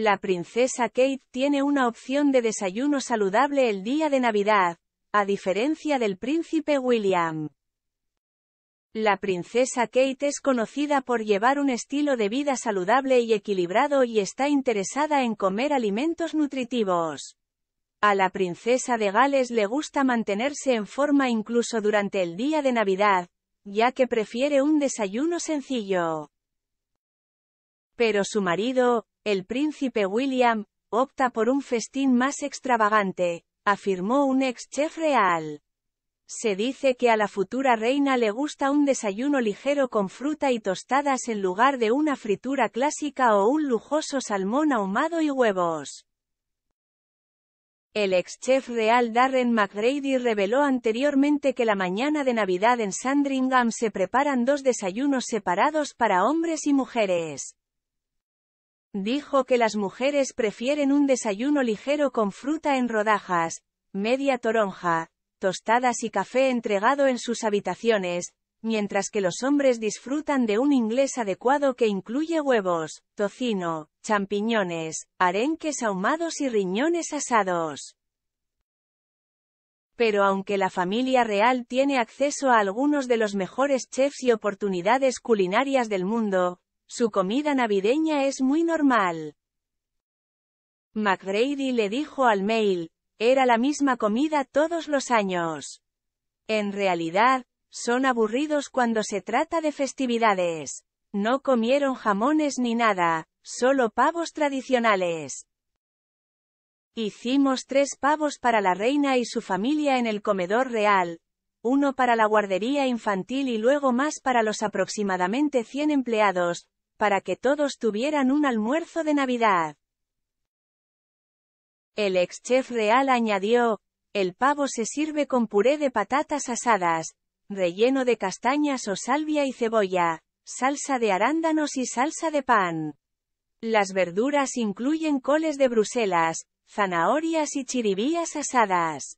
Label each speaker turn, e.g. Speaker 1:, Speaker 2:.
Speaker 1: La princesa Kate tiene una opción de desayuno saludable el día de Navidad, a diferencia del príncipe William. La princesa Kate es conocida por llevar un estilo de vida saludable y equilibrado y está interesada en comer alimentos nutritivos. A la princesa de Gales le gusta mantenerse en forma incluso durante el día de Navidad, ya que prefiere un desayuno sencillo. Pero su marido, el príncipe William, opta por un festín más extravagante, afirmó un ex chef real. Se dice que a la futura reina le gusta un desayuno ligero con fruta y tostadas en lugar de una fritura clásica o un lujoso salmón ahumado y huevos. El ex chef real Darren McGrady reveló anteriormente que la mañana de Navidad en Sandringham se preparan dos desayunos separados para hombres y mujeres. Dijo que las mujeres prefieren un desayuno ligero con fruta en rodajas, media toronja, tostadas y café entregado en sus habitaciones, mientras que los hombres disfrutan de un inglés adecuado que incluye huevos, tocino, champiñones, arenques ahumados y riñones asados. Pero aunque la familia real tiene acceso a algunos de los mejores chefs y oportunidades culinarias del mundo, su comida navideña es muy normal. McGrady le dijo al mail, era la misma comida todos los años. En realidad, son aburridos cuando se trata de festividades. No comieron jamones ni nada, solo pavos tradicionales. Hicimos tres pavos para la reina y su familia en el comedor real, uno para la guardería infantil y luego más para los aproximadamente 100 empleados, para que todos tuvieran un almuerzo de Navidad. El ex chef real añadió, el pavo se sirve con puré de patatas asadas, relleno de castañas o salvia y cebolla, salsa de arándanos y salsa de pan. Las verduras incluyen coles de Bruselas, zanahorias y chiribías asadas.